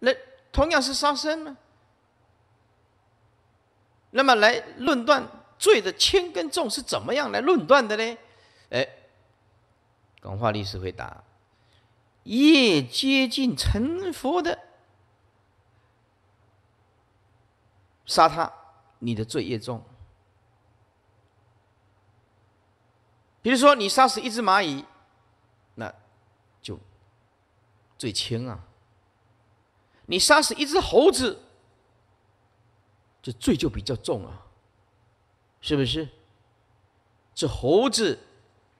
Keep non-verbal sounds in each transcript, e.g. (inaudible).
那同样是杀生呢？那么来论断罪的轻跟重是怎么样来论断的呢？哎，广化律师回答：越接近成佛的，杀他，你的罪越重。比如说你杀死一只蚂蚁，那，就最轻啊。你杀死一只猴子，这罪就比较重啊，是不是？这猴子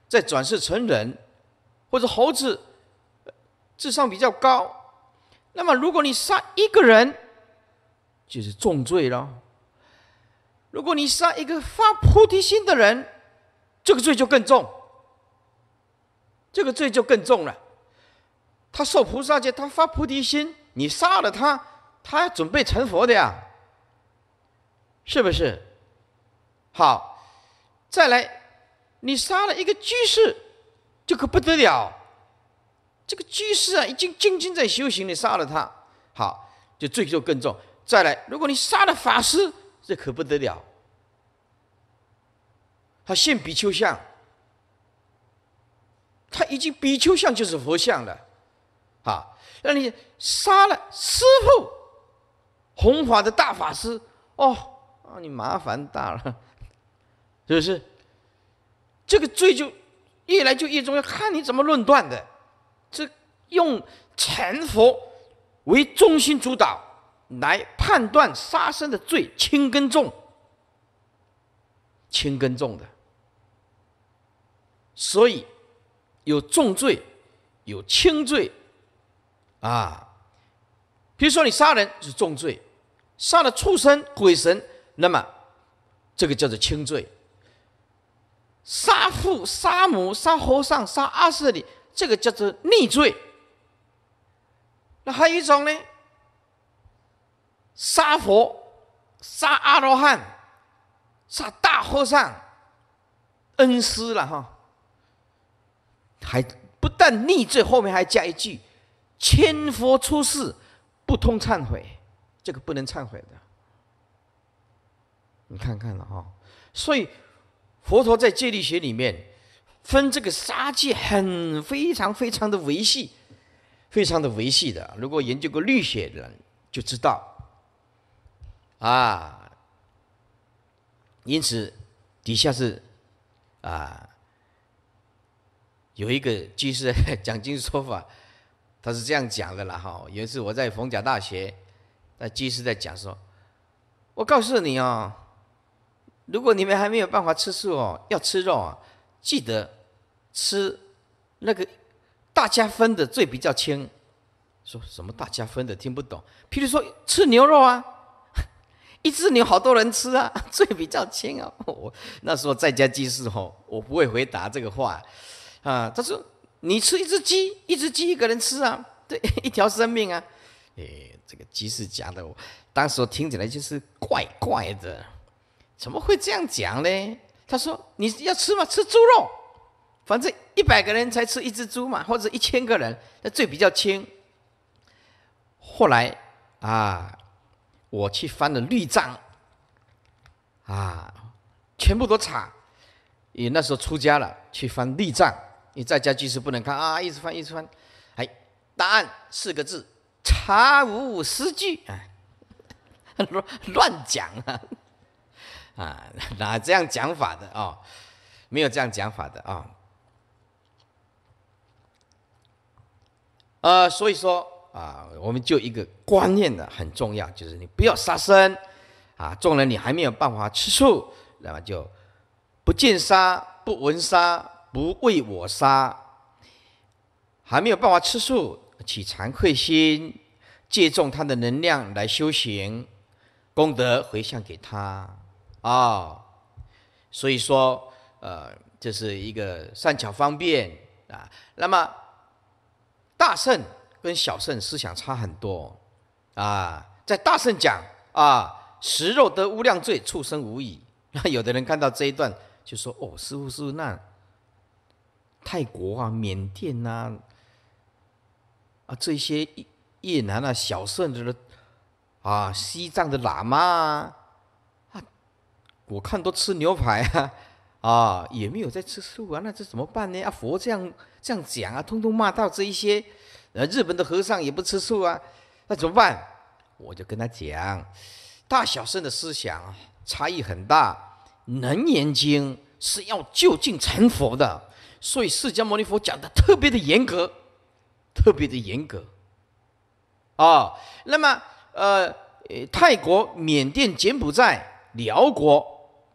在转世成人，或者猴子智商比较高，那么如果你杀一个人，就是重罪了。如果你杀一个发菩提心的人，这个罪就更重，这个罪就更重了。他受菩萨戒，他发菩提心。你杀了他，他准备成佛的呀，是不是？好，再来，你杀了一个居士，这可不得了。这个居士啊，已经精精在修行你杀了他，好，就罪就更重。再来，如果你杀了法师，这可不得了。他现比丘相，他已经比丘相就是佛像了，啊。让你杀了师傅，弘法的大法师，哦，啊，你麻烦大了，是 (laughs) 不是？这个罪就越来就越重，要看你怎么论断的。这用禅佛为中心主导来判断杀生的罪轻跟重，轻跟重的，所以有重罪，有轻罪。啊，比如说你杀人是重罪，杀了畜生、鬼神，那么这个叫做轻罪。杀父、杀母、杀和尚、杀阿舍利，这个叫做逆罪。那还有一种呢，杀佛、杀阿罗汉、杀大和尚、恩师了哈，还不但逆罪，后面还加一句。千佛出世，不通忏悔，这个不能忏悔的。你看看了哈，所以佛陀在戒律学里面分这个杀戒很非常非常的维系，非常的维系的。如果研究过律学的人就知道，啊，因此底下是啊有一个居士讲经说法。他是这样讲的啦，哈！有一次我在逢甲大学，那居士在讲说：“我告诉你哦，如果你们还没有办法吃素哦，要吃肉啊，记得吃那个大家分的最比较轻。”说什么大家分的听不懂？譬如说吃牛肉啊，(laughs) 一只牛好多人吃啊，(laughs) 最比较轻啊。(laughs) 我那时候在家居士吼，我不会回答这个话啊。他说。你吃一只鸡，一只鸡一个人吃啊？(laughs) 对，一条生命啊！哎，这个鸡是假的，当时我听起来就是怪怪的，怎么会这样讲呢？他说：“你要吃嘛，吃猪肉，反正一百个人才吃一只猪嘛，或者一千个人，那最比较轻。”后来啊，我去翻了律账，啊，全部都查。也那时候出家了，去翻律账，你在家其实不能看啊，一直翻一直翻，哎，答案四个字：查无诗句啊，乱 (laughs) 乱讲啊，啊，哪这样讲法的哦？没有这样讲法的啊。呃，所以说啊，我们就一个观念的很重要，就是你不要杀生啊，中了你还没有办法吃醋，那么就不见杀不闻杀。不为我杀，还没有办法吃素，起惭愧心，借重他的能量来修行，功德回向给他啊。所以说，呃，这是一个善巧方便啊。那么大圣跟小圣思想差很多啊。在大圣讲啊，食肉得无量罪，畜生无已。那 (laughs) 有的人看到这一段就说：“哦，师傅，师傅那。”泰国啊，缅甸呐，啊，这些越南啊，小圣的啊，西藏的喇嘛啊，我看都吃牛排啊，啊，也没有在吃素啊，那这怎么办呢？啊，佛这样这样讲啊，通通骂到这一些，呃，日本的和尚也不吃素啊，那怎么办？我就跟他讲，大小圣的思想差异很大，能言经是要就近成佛的。所以释迦牟尼佛讲的特别的严格，特别的严格，啊，那么呃，泰国、缅甸、柬埔寨、辽国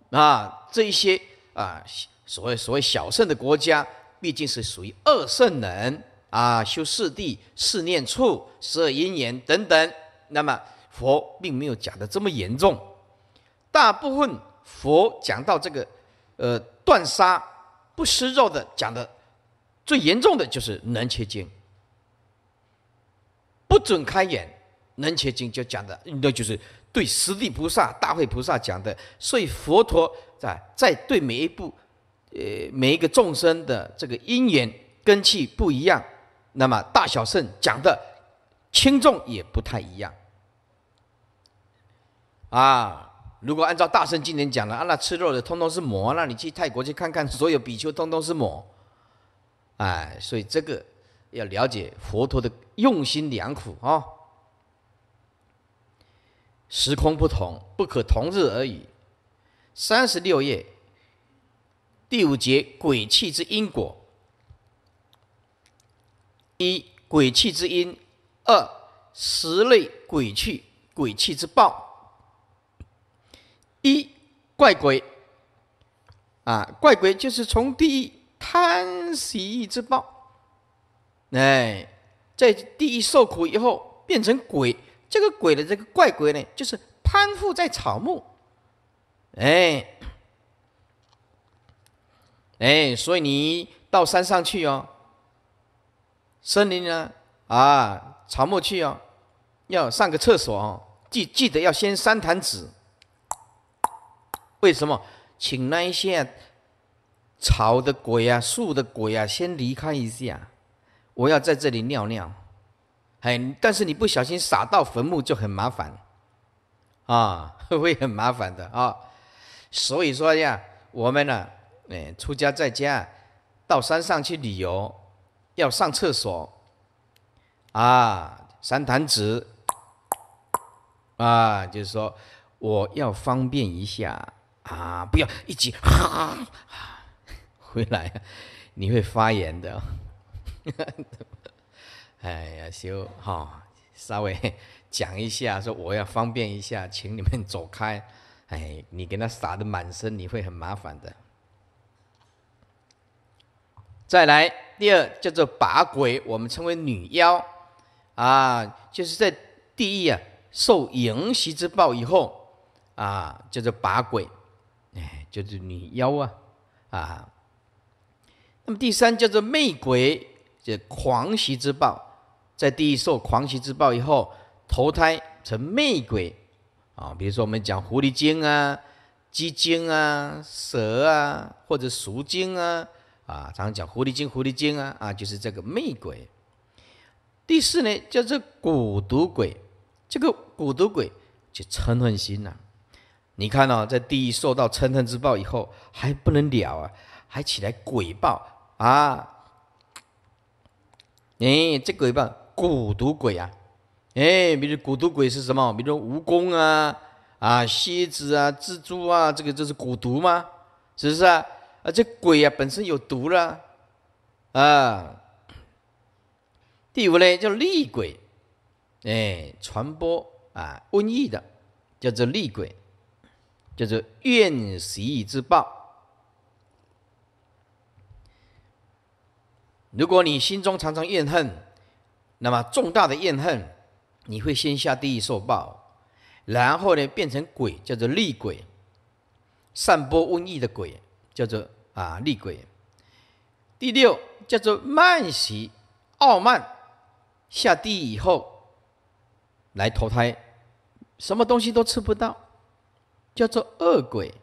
啊，这一些啊，所谓所谓小圣的国家，毕竟是属于二圣人啊，修四谛、四念处、十二因缘等等，那么佛并没有讲的这么严重，大部分佛讲到这个，呃，断杀。不施肉的讲的最严重的就是能切经，不准开眼，能切经就讲的那就是对十地菩萨、大会菩萨讲的，所以佛陀在在对每一部，呃每一个众生的这个因缘根器不一样，那么大小圣讲的轻重也不太一样，啊。如果按照大圣经典讲了，啊，那吃肉的通通是魔。那你去泰国去看看，所有比丘通通是魔。(laughs) 哎，所以这个要了解佛陀的用心良苦啊。时空不同，不可同日而语。三十六页第五节鬼气之因果：一、鬼气之因；二、十类鬼气，鬼气之报。一怪鬼，啊，怪鬼就是从地狱贪喜意之报，哎，在地狱受苦以后变成鬼，这个鬼的这个怪鬼呢，就是攀附在草木，哎，哎，所以你到山上去哦，森林呢啊，草木去哦，要上个厕所哦，记记得要先三坛纸。为什么请那一些草的鬼啊、树的鬼啊先离开一下？我要在这里尿尿，很但是你不小心洒到坟墓就很麻烦啊，(laughs) 会很麻烦的啊。所以说呀，我们呢，哎，出家在家，到山上去旅游，要上厕所啊，三坛子，啊，就是说我要方便一下。啊！不要一击，哈！(laughs) 回来，你会发炎的。(laughs) 哎呀，修哈，稍微讲一下，说我要方便一下，请你们走开。哎，你给他撒的满身，你会很麻烦的。再来，第二叫做把鬼，我们称为女妖啊，就是在地狱啊受淫习之报以后啊，叫做把鬼。就是女妖啊，啊，那么第三叫做魅鬼，这狂喜之报，在地狱受狂喜之报以后，投胎成魅鬼啊。比如说我们讲狐狸精啊、鸡精啊、蛇啊，或者鼠精啊啊，常讲狐狸精、狐狸精啊啊，就是这个魅鬼。第四呢，叫做蛊毒鬼，这个蛊毒鬼就嗔恨心呐。你看哦，在地狱受到嗔恨之报以后，还不能了啊，还起来鬼报啊！哎，这鬼报蛊毒鬼啊！哎，比如蛊毒鬼是什么？比如蜈蚣啊、啊蝎子啊、蜘蛛啊，这个就是蛊毒吗？是不是啊？而且鬼啊本身有毒了，啊。第五类叫厉鬼，哎，传播啊瘟疫的叫做厉鬼。叫做怨习自报。如果你心中常常怨恨，那么重大的怨恨，你会先下地狱受报，然后呢变成鬼，叫做厉鬼，散播瘟疫的鬼，叫做啊厉鬼。第六叫做慢习傲慢，下地以后来投胎，什么东西都吃不到。叫做恶鬼，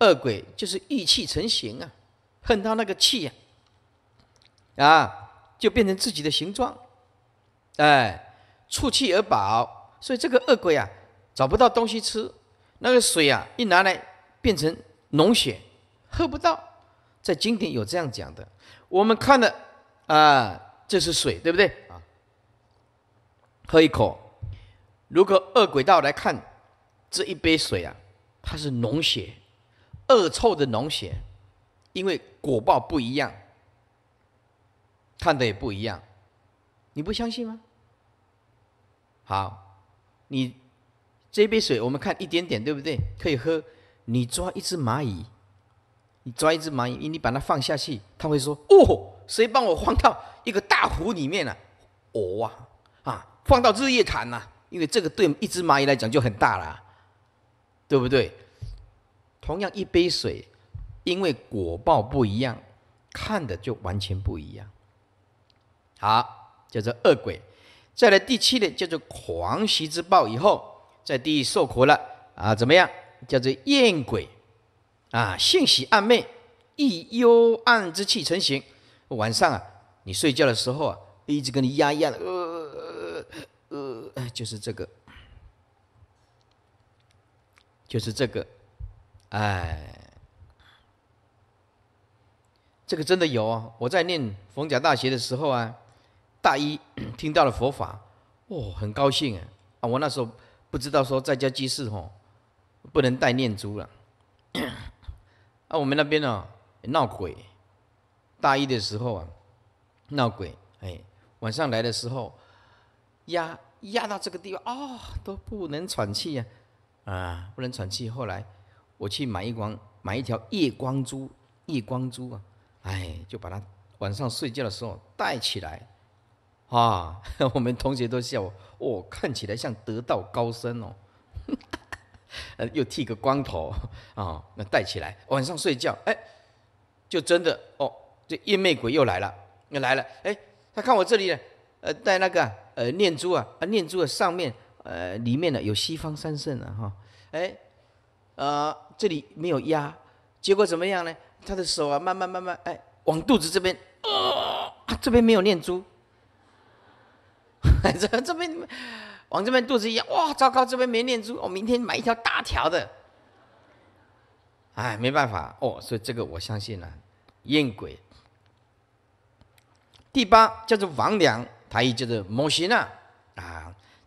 恶鬼就是意气成形啊，恨他那个气呀，啊就变成自己的形状，哎，触气而饱，所以这个恶鬼啊找不到东西吃，那个水啊一拿来变成脓血，喝不到。在经典有这样讲的，我们看的啊，这是水对不对啊？喝一口，如果恶鬼道来看。这一杯水啊，它是脓血，恶臭的脓血，因为果报不一样，看的也不一样，你不相信吗？好，你这杯水我们看一点点，对不对？可以喝。你抓一只蚂蚁，你抓一只蚂蚁，你把它放下去，它会说：“哦，谁帮我放到一个大湖里面了？”哦啊啊，放到日月潭呐，因为这个对一只蚂蚁来讲就很大了。对不对？同样一杯水，因为果报不一样，看的就完全不一样。好，叫做恶鬼。再来第七点，叫做狂喜之报，以后在地狱受苦了啊？怎么样？叫做厌鬼啊，性喜暗昧，以幽暗之气成形。晚上啊，你睡觉的时候啊，一直跟你压一样的，呃呃，就是这个。就是这个，哎，这个真的有啊！我在念逢甲大学的时候啊，大一 (coughs) 听到了佛法，哦，很高兴啊！啊，我那时候不知道说在家居士吼，不能带念珠了。(coughs) 啊，我们那边呢闹鬼，大一的时候啊闹鬼，哎，晚上来的时候压压到这个地方哦，都不能喘气呀。啊，不能喘气。后来，我去买一光，买一条夜光珠，夜光珠啊，哎，就把它晚上睡觉的时候戴起来。啊，(laughs) 我们同学都笑我，我看起来像得道高僧哦，(laughs) 又剃个光头啊，那戴起来晚上睡觉，哎，就真的哦，这夜魅鬼又来了，又来了，哎，他看我这里，呃，戴那个呃念珠啊，啊念珠的上面。呃，里面呢有西方三圣啊，哈，哎，呃，这里没有压，结果怎么样呢？他的手啊，慢慢慢慢，哎，往肚子这边，啊，这边没有念珠，这 (laughs) 这边往这边肚子一压，哇，糟糕，这边没念珠，我明天买一条大条的，哎，没办法哦，所以这个我相信呢，艳鬼。第八叫做王良，他也叫做摩西纳。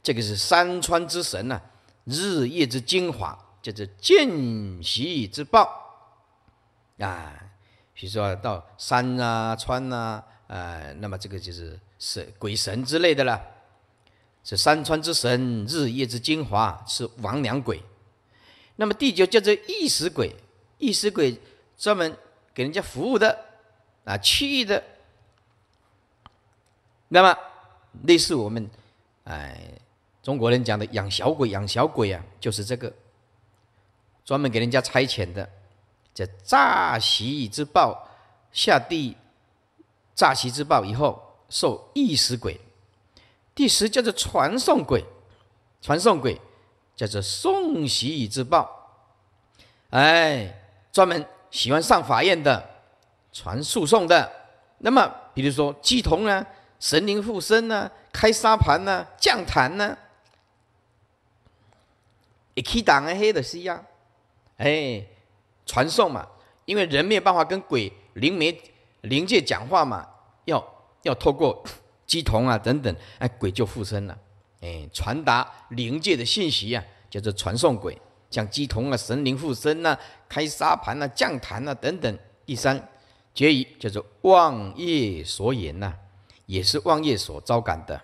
这个是山川之神呐，日夜之精华，叫做见习之报啊。比如说到山啊、川啊，呃，那么这个就是神鬼神之类的了。是山川之神、日夜之精华，是亡娘鬼。那么第九叫做意识鬼，意识鬼专门给人家服务的啊，去的。那么类似我们，哎。中国人讲的养小鬼，养小鬼啊，就是这个，专门给人家差遣的，叫诈以之报。下地诈袭之报以后，受意识鬼。第十叫做传送鬼，传送鬼叫做送喜之报。哎，专门喜欢上法院的，传诉讼的。那么，比如说鸡童啊，神灵附身呢？开沙盘呢？降坛呢？一起动啊，嘿，的是呀，哎，传送嘛，因为人没有办法跟鬼灵媒灵界讲话嘛，要要透过鸡同啊等等，哎，鬼就附身了，哎，传达灵界的信息啊，叫做传送鬼，像鸡同啊、神灵附身呐、开沙盘呐、降坛呐等等。第三结语叫做妄业所言呐，也是妄业所招感的。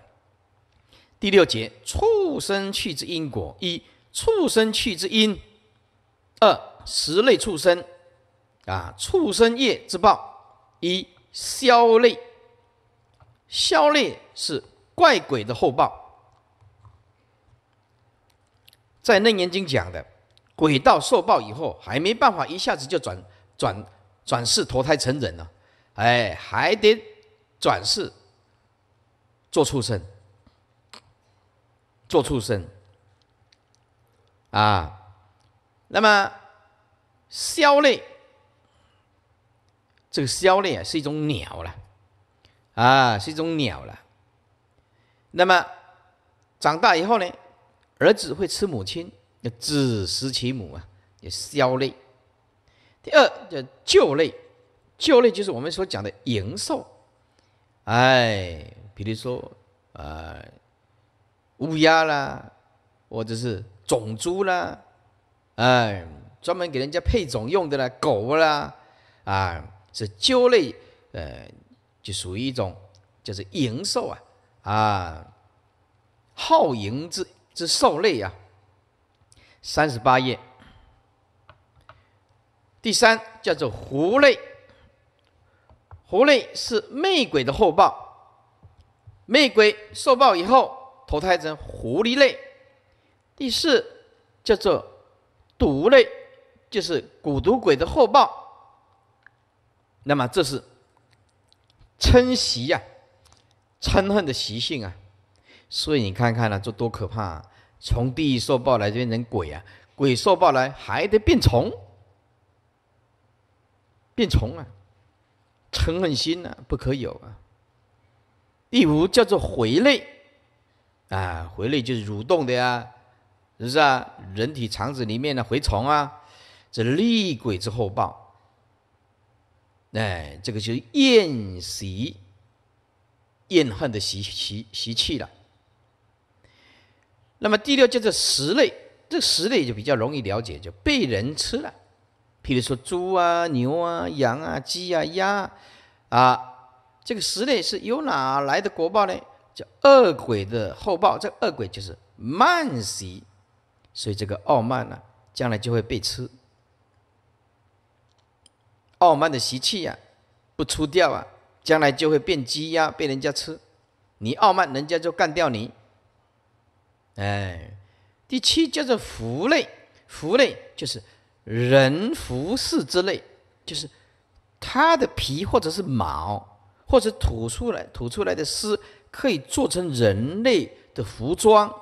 第六节畜生去之因果一。畜生气之因，二食类畜生，啊，畜生业之报一消类，消类是怪鬼的后报，在楞严经讲的，鬼道受报以后，还没办法一下子就转转转世投胎成人呢，哎，还得转世做畜生，做畜生。啊，那么枭类，这个枭类啊是一种鸟了，啊是一种鸟了。那么长大以后呢，儿子会吃母亲，子食其母啊，要枭类。第二叫鹫类，鹫类就是我们所讲的禽兽。哎，比如说啊，乌鸦啦。或者是种猪啦，哎，专门给人家配种用的啦，狗啦，啊，是鸠类，呃，就属于一种，就是淫兽啊，啊，好淫之之兽类啊。三十八页，第三叫做狐类，狐类是魅鬼的后报，魅鬼受报以后投胎成狐狸类。第四叫做毒类，就是蛊毒鬼的祸报。那么这是嗔习呀，嗔恨的习性啊。所以你看看呢，这多可怕！啊！从地狱受报来，就变成鬼啊；鬼受报来，还得变虫，变虫啊！嗔恨心呢，不可有啊。第五叫做回类啊，回类就是蠕动的呀。是不是啊？人体肠子里面的蛔虫啊，这厉鬼之后报。哎，这个就是厌习、厌恨的习习习气了。那么第六就是食类，这食类就比较容易了解，就被人吃了，比如说猪啊、牛啊、羊啊、鸡啊、鸭啊，这个食类是由哪来的果报呢？叫恶鬼的后报，这恶鬼就是慢习。所以这个傲慢呢，将来就会被吃。傲慢的习气呀，不出掉啊，将来就会变鸡鸭，被人家吃。你傲慢，人家就干掉你。哎，第七叫做服类，服类就是人服饰之类，就是它的皮或者是毛，或者吐出来吐出来的丝，可以做成人类的服装，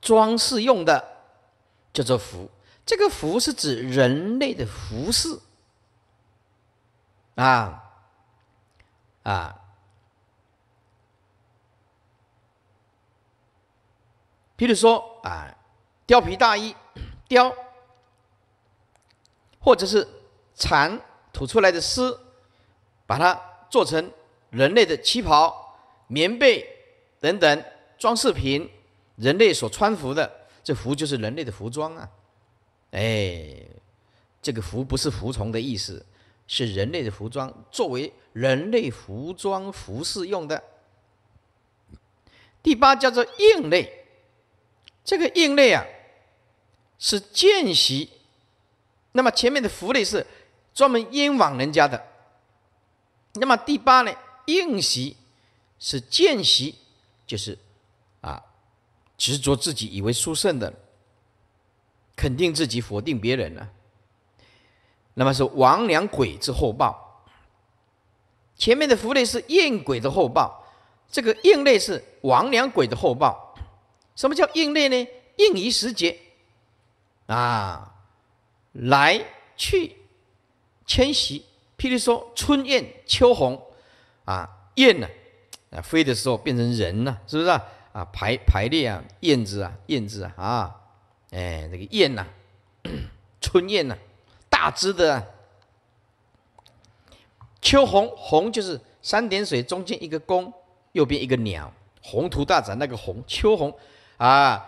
装饰用的。叫做服，这个服是指人类的服饰，啊啊，譬如说啊，貂皮大衣，貂，或者是蚕吐出来的丝，把它做成人类的旗袍、棉被等等装饰品，人类所穿服的。这服就是人类的服装啊，哎，这个服不是服从的意思，是人类的服装，作为人类服装服饰用的。第八叫做应类，这个应类啊是见习，那么前面的服类是专门冤枉人家的，那么第八呢，应习是见习，就是。执着自己，以为殊胜的，肯定自己，否定别人呢？那么是亡良鬼之后报。前面的福类是艳鬼的后报，这个艳类是亡良鬼的后报。什么叫艳类呢？应一时节啊，来去迁徙。譬如说春燕秋红啊，燕呢啊飞的时候变成人了，是不是？啊，排排列啊，燕子啊，燕子啊，啊，哎，那个燕呐，春燕呐，大只的。秋红红就是三点水中间一个弓，右边一个鸟，宏图大展那个红，秋红啊，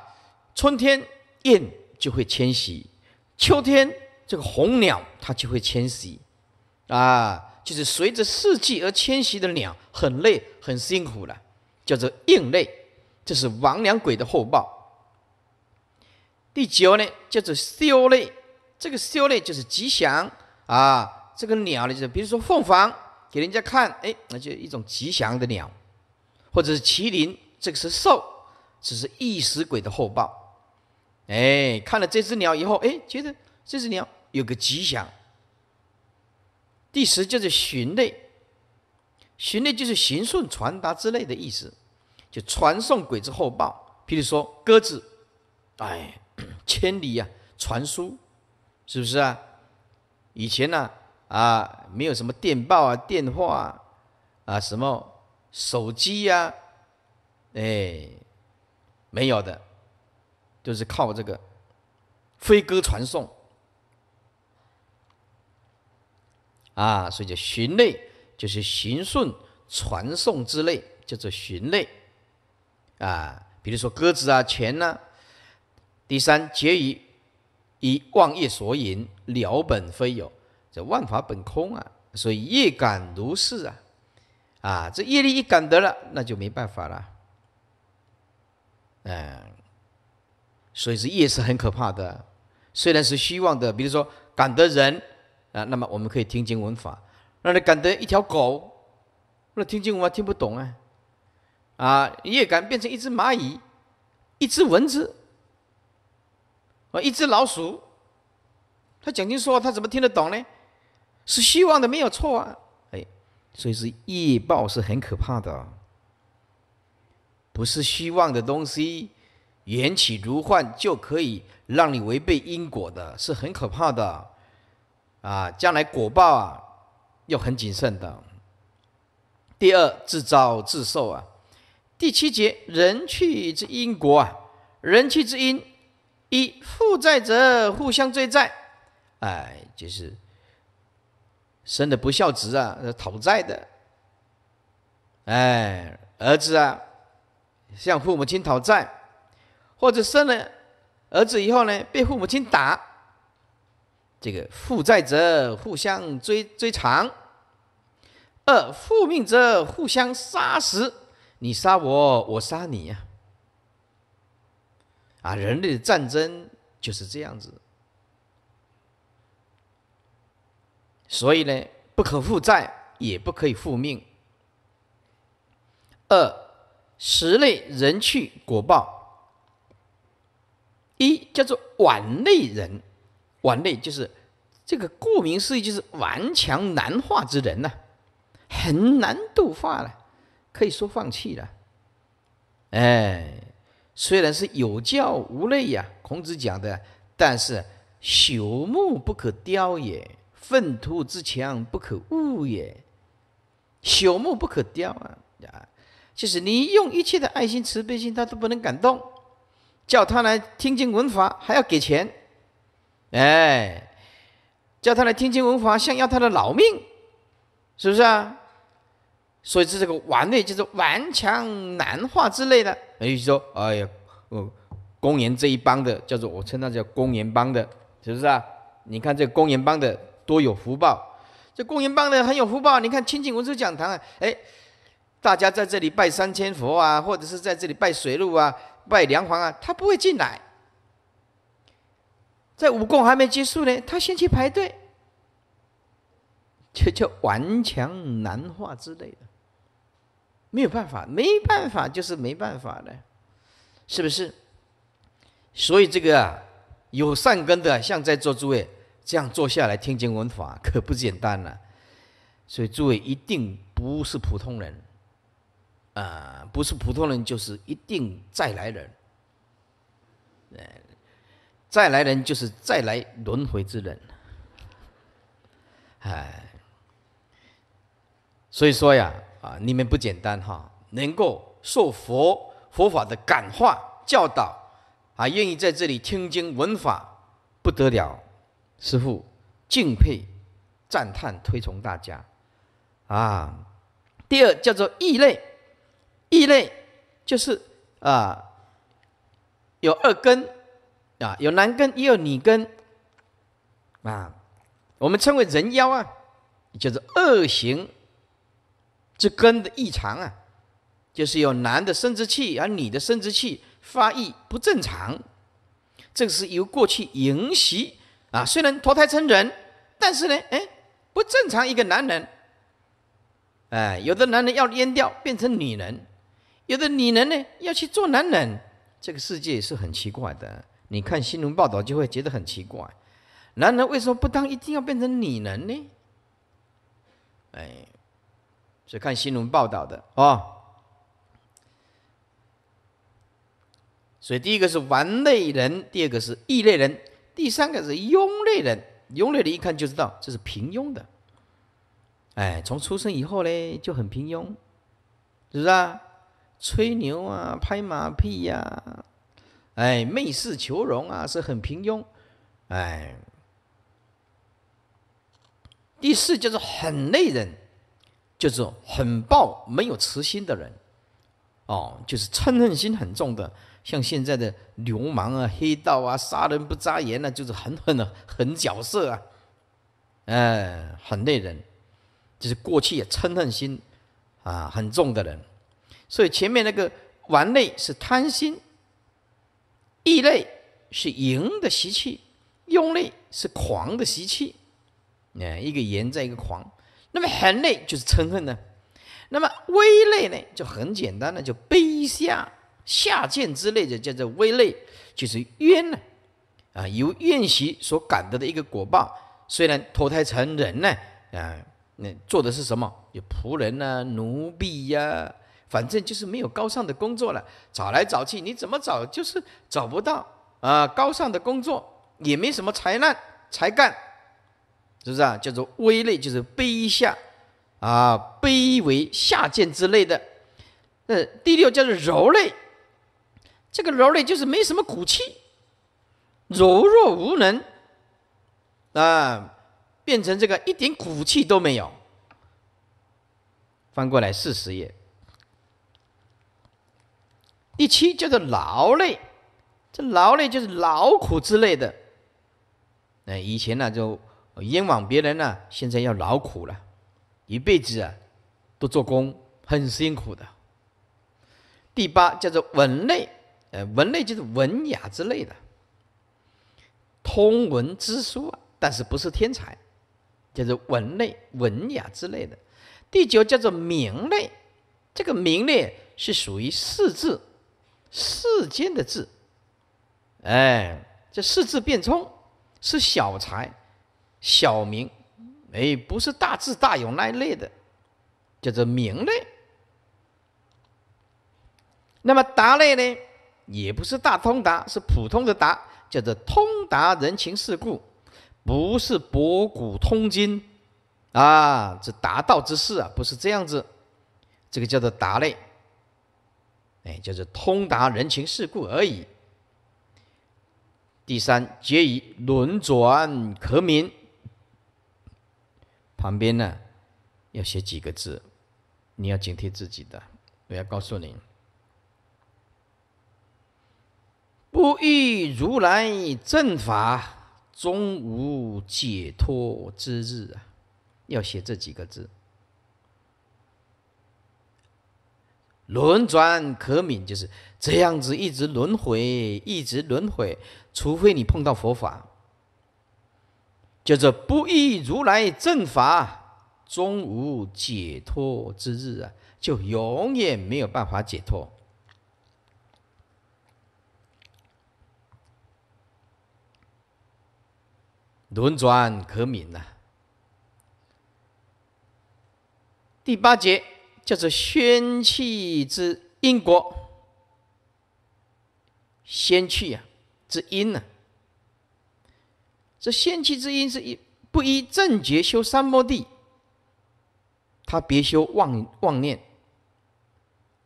春天燕就会迁徙，秋天这个红鸟它就会迁徙，啊，就是随着四季而迁徙的鸟，很累很辛苦了，叫做雁累。这是亡灵鬼的后报。第九呢，叫做修类，这个修类就是吉祥啊。这个鸟呢，就是比如说凤凰，给人家看，哎，那就一种吉祥的鸟，或者是麒麟，这个是兽，只是意识鬼的后报。哎，看了这只鸟以后，哎，觉得这只鸟有个吉祥。第十就是寻类，寻类就是行顺传达之类的意思。就传送鬼子后报，比如说鸽子，哎，(clears throat) 千里呀，传书，是不是啊？以前呢，啊，没有什么电报啊、电话啊、什么手机呀，哎，没有的，就是靠这个飞鸽传送。啊，所以叫寻类，就是寻顺传送之类，叫做寻类。啊，比如说鸽子啊、钱呢。第三，结于以妄业所引，了本非有，这万法本空啊，所以业感如是啊。啊，这业力一感得了，那就没办法了。嗯，所以是业是很可怕的，虽然是虚妄的，比如说感得人啊，那么我们可以听经闻法；，那你感得一条狗，那听经闻法听不懂啊。啊，也感变成一只蚂蚁，一只蚊子，啊，一只老鼠，他讲经说他怎么听得懂呢？是希望的，没有错啊！哎，所以是业报是很可怕的，不是希望的东西，缘起如幻就可以让你违背因果的，是很可怕的，啊，将来果报啊，要很谨慎的。第二，自招自受啊。第七节人去之因果啊，人去之因：一负债者互相追债，哎，就是生的不孝子啊，讨债的，哎，儿子啊，向父母亲讨债，或者生了儿子以后呢，被父母亲打，这个负债者互相追追偿；二负命者互相杀死。你杀我，我杀你呀！啊，人类的战争就是这样子。所以呢，不可负债，也不可以负命。二十类人去果报，一叫做碗类人，碗类就是这个顾名思义就是顽强难化之人呐，很难度化了。可以说放弃了。哎，虽然是有教无类呀，孔子讲的，但是朽木不可雕也，粪土之墙不可恶也。朽木不可雕啊！啊，就是你用一切的爱心、慈悲心，他都不能感动。叫他来听经闻法，还要给钱。哎，叫他来听经闻法，像要他的老命，是不是啊？所以是这个顽劣就是顽强难化之类的。等于说，哎呀，公园这一帮的叫做我称他叫公园帮的，是不是啊？你看这公园帮的多有福报，这公园帮的很有福报。你看清净文殊讲堂啊，哎，大家在这里拜三千佛啊，或者是在这里拜水陆啊、拜梁皇啊，他不会进来，在武功还没结束呢，他先去排队，就叫顽强难化之类的。没有办法，没办法，就是没办法的，是不是？所以这个有善根的，像在座诸位这样坐下来听经闻法，可不简单了。所以诸位一定不是普通人，啊，不是普通人，就是一定再来人。呃，再来人就是再来轮回之人。哎，所以说呀。啊，你们不简单哈！能够受佛佛法的感化教导，还愿意在这里听经闻法，不得了！师父敬佩、赞叹、推崇大家啊。第二叫做异类，异类就是啊，有二根啊，有男根也有女根啊，我们称为人妖啊，叫做恶行。这根的异常啊，就是有男的生殖器，而女的生殖器发育不正常。这个是由过去淫习啊，虽然脱胎成人，但是呢，哎，不正常一个男人。哎，有的男人要阉掉变成女人，有的女人呢要去做男人。这个世界是很奇怪的，你看新闻报道就会觉得很奇怪：男人为什么不当一定要变成女人呢？哎。是看新闻报道的啊，所以第一个是玩类人，第二个是异类人，第三个是庸类人。庸类人一看就知道，这是平庸的。哎，从出生以后嘞就很平庸，是不是啊？吹牛啊，拍马屁呀，哎，媚世求荣啊，是很平庸。哎，第四就是很类人。就是很暴、没有慈心的人，哦，就是嗔恨心很重的，像现在的流氓啊、黑道啊、杀人不眨眼啊，就是狠狠的狠角色啊，哎，很累人，就是过去也嗔恨心啊很重的人，所以前面那个玩累是贪心，意类是赢的习气，用内是狂的习气，哎，一个淫在一个狂。那么含泪就是嗔恨呢，那么微泪呢就很简单呢，就卑下、下贱之类的叫做微泪，就是冤呢，啊由怨习所感得的一个果报。虽然投胎成人呢，啊那做的是什么？有仆人呐、奴婢呀，反正就是没有高尚的工作了。找来找去，你怎么找就是找不到啊？高尚的工作也没什么才能才干。是不是啊？叫做微类，就是卑下啊，卑微、下贱之类的。那第六叫做柔类，这个柔类就是没什么骨气，柔弱无能啊，变成这个一点骨气都没有。翻过来四十页。第七叫做劳累，这劳累就是劳苦之类的。哎，以前呢就。冤枉别人呢，现在要劳苦了，一辈子啊，都做工很辛苦的。第八叫做文类，呃，文类就是文雅之类的，通文知书啊，但是不是天才，叫做文类文雅之类的。第九叫做名类，这个名类是属于四字，世间的字，哎，这四字变冲，是小才。小明，哎，不是大智大勇那一类的，叫做明类。那么达类呢，也不是大通达，是普通的达，叫做通达人情世故，不是博古通今啊，这达道之事啊，不是这样子。这个叫做达类，哎，就是通达人情世故而已。第三，皆以轮转可名。旁边呢，要写几个字，你要警惕自己的。我要告诉你，不遇如来正法，终无解脱之日啊！要写这几个字，轮转可悯，就是这样子一直轮回，一直轮回，除非你碰到佛法。叫做不义如来正法，终无解脱之日啊！就永远没有办法解脱，轮转可免呐。第八节叫做“宣气之因果”，宣气啊，之因呢？这仙气之因是一不依正觉修三摩地，他别修妄妄念、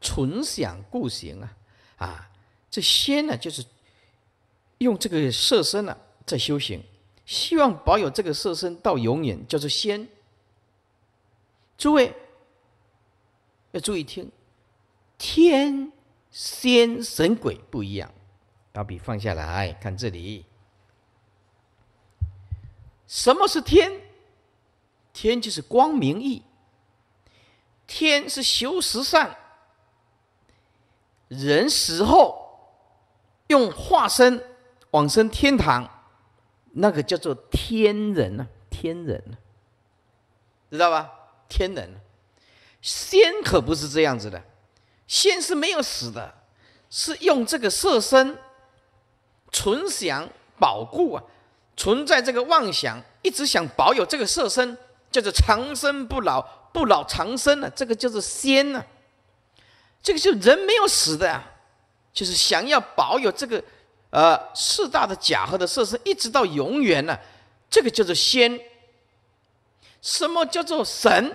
纯想故行啊！啊，这仙呢，就是用这个色身呢在修行，希望保有这个色身到永远，叫做仙。诸位要注意听，天仙神鬼不一样。把笔放下来看这里。什么是天？天就是光明义。天是修十善，人死后用化身往生天堂，那个叫做天人呢？天人知道吧？天人，仙可不是这样子的，仙是没有死的，是用这个色身存想保固啊。存在这个妄想，一直想保有这个色身，叫做长生不老，不老长生呢？这个叫做仙呢。这个是人没有死的，就是想要保有这个，呃，四大的假和的色身，一直到永远呢。这个叫做仙。什么叫做神？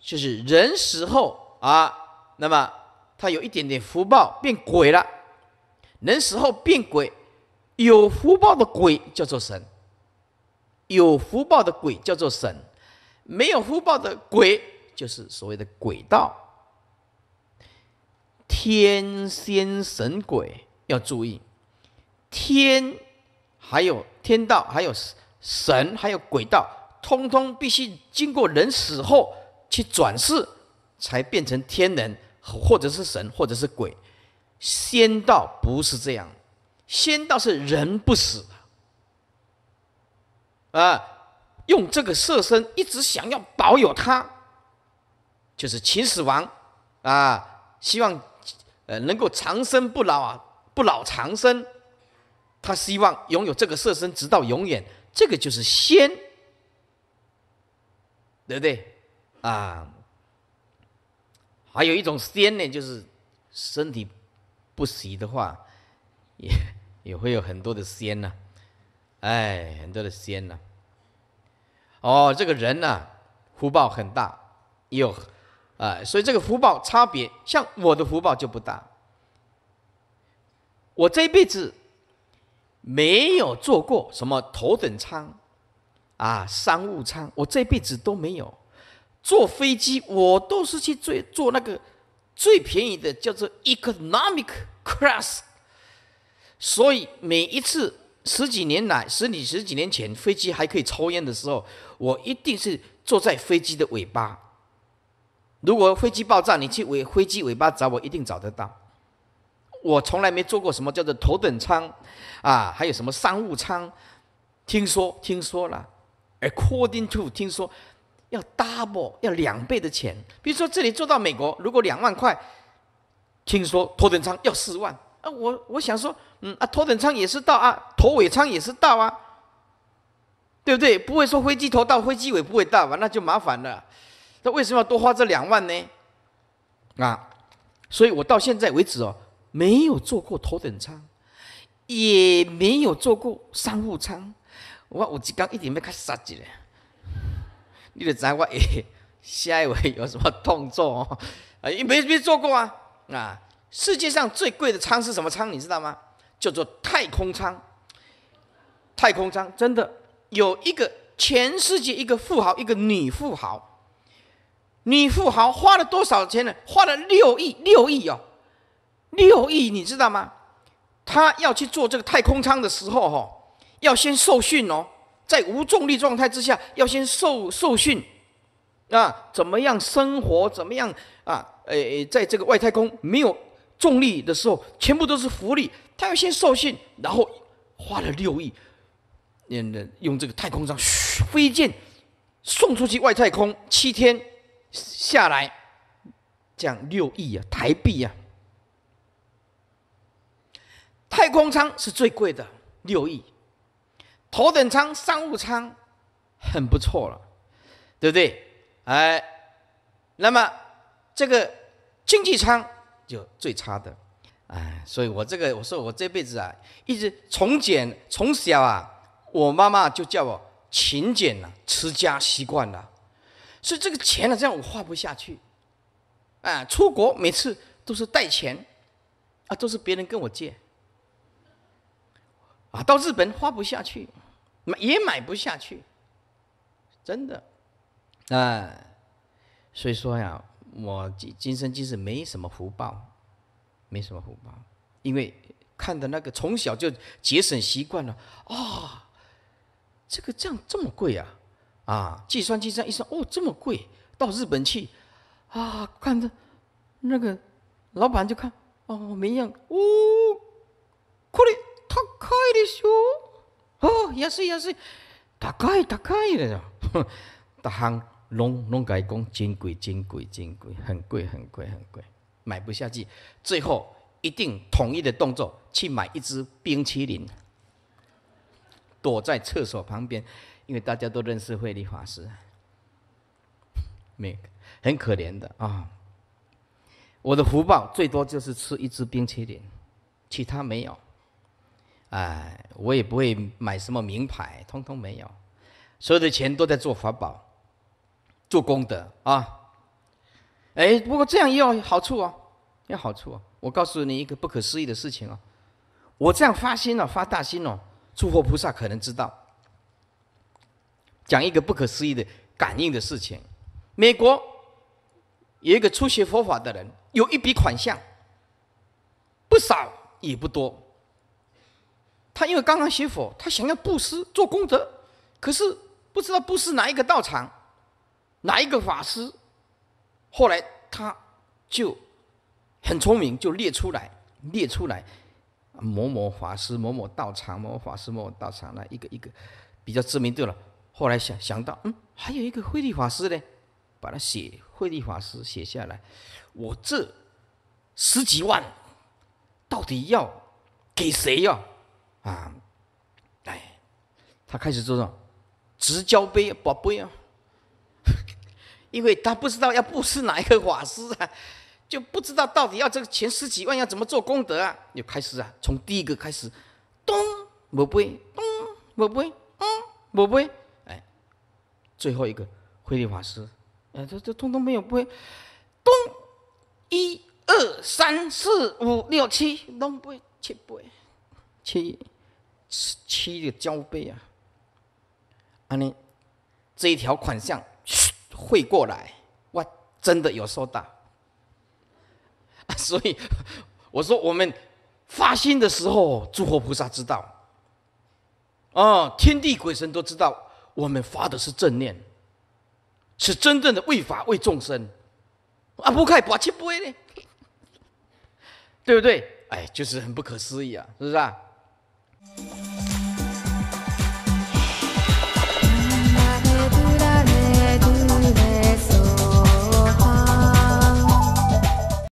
就是人死后啊，那么他有一点点福报变鬼了，人死后变鬼。有福报的鬼叫做神，有福报的鬼叫做神，没有福报的鬼就是所谓的鬼道。天仙神鬼要注意，天还有天道，还有神，还有鬼道，通通必须经过人死后去转世，才变成天人，或者是神，或者是鬼。仙道不是这样。仙道是人不死，啊，用这个色身一直想要保有它，就是秦始皇，啊，希望呃能够长生不老啊，不老长生，他希望拥有这个色身直到永远，这个就是仙，对不对？啊，还有一种仙呢，就是身体不死的话。也也会有很多的仙呐，哎，很多的仙呐。哦，这个人呐，福报很大，有，啊，所以这个福报差别，像我的福报就不大。我这一辈子没有坐过什么头等舱，啊，商务舱，我这辈子都没有。坐飞机，我都是去坐坐那个最便宜的，叫做 Economic Class。所以每一次十几年来，十几十几年前飞机还可以抽烟的时候，我一定是坐在飞机的尾巴。如果飞机爆炸，你去尾飞机尾巴找我，一定找得到。我从来没坐过什么叫做头等舱，啊，还有什么商务舱？听说听说了，according to 听说要 double 要两倍的钱。比如说这里坐到美国，如果两万块，听说头等舱要四万。啊，我我想说，嗯，啊，头等舱也是到啊，头尾舱也是到啊，对不对？不会说飞机头到，飞机尾不会到吧？那就麻烦了。那为什么要多花这两万呢？啊，所以我到现在为止哦，没有坐过头等舱，也没有坐过商务舱。我我志刚一点没开杀戒嘞，你得知我哎，下一位有什么动作哦。啊，没没坐过啊，啊。世界上最贵的舱是什么舱？你知道吗？叫做太空舱。太空舱真的有一个全世界一个富豪，一个女富豪。女富豪花了多少钱呢？花了六亿六亿哦，六亿你知道吗？她要去做这个太空舱的时候哈，要先受训哦，在无重力状态之下要先受受训啊，怎么样生活？怎么样啊？诶，在这个外太空没有。重力的时候，全部都是浮力，他要先受信，然后花了六亿，用这个太空舱飞剑送出去外太空，七天下来，降六亿啊，台币啊，太空舱是最贵的六亿，头等舱、商务舱很不错了，对不对？哎，那么这个经济舱。就最差的，哎，所以我这个我说我这辈子啊，一直从简，从小啊，我妈妈就叫我勤俭了，持家习惯了，所以这个钱呢，这样我花不下去，哎，出国每次都是带钱，啊，都是别人跟我借，啊，到日本花不下去，买也买不下去，真的，哎，所以说呀。我今今生今世没什么福报，没什么福报，因为看的那个从小就节省习惯了。啊，这个这样这么贵啊！啊，计算机上一算，哦，这么贵，到日本去啊，看着那个老板就看，哦，没用，哦，快点他开的说，哦，也是也是，开打开的了，哼，(laughs) 打开。龙龙改讲金贵金贵金贵，很贵很贵很贵，买不下去。最后一定统一的动作去买一支冰淇淋，躲在厕所旁边，因为大家都认识惠利法师。没，很可怜的啊。我的福报最多就是吃一支冰淇淋，其他没有。哎，我也不会买什么名牌，通通没有。所有的钱都在做法宝。做功德啊！哎，不过这样也有好处哦，有好处哦。我告诉你一个不可思议的事情哦，我这样发心哦，发大心哦，诸佛菩萨可能知道。讲一个不可思议的感应的事情：美国有一个初学佛法的人，有一笔款项，不少也不多。他因为刚刚学佛，他想要布施做功德，可是不知道布施哪一个道场。哪一个法师？后来他就很聪明，就列出来，列出来，某某法师、某某道场、某某法师、某某道场，那一个一个比较知名度了。后来想想到，嗯，还有一个慧立法师呢，把他写，慧立法师写下来。我这十几万到底要给谁呀？啊，哎，他开始这种直交杯、宝杯啊。因为他不知道要布施哪一个法师啊，(laughs) 就不知道到底要这个钱十几万要怎么做功德啊，就开始啊，从第一个开始，咚，我不会，咚，我不会，嗯，我不会，哎，最后一个慧力法师，哎，这这通通没有会，咚，一二三四五六七，咚不会，七不会，七，七个交杯啊，啊你，这一条款项。会过来，我真的有收到，(laughs) 所以 (laughs) 我说我们发心的时候，诸佛菩萨知道，哦，天地鬼神都知道，我们发的是正念，是真正的为法为众生，啊，不开八七不会呢，(laughs) 对不对？哎，就是很不可思议啊，是不是啊？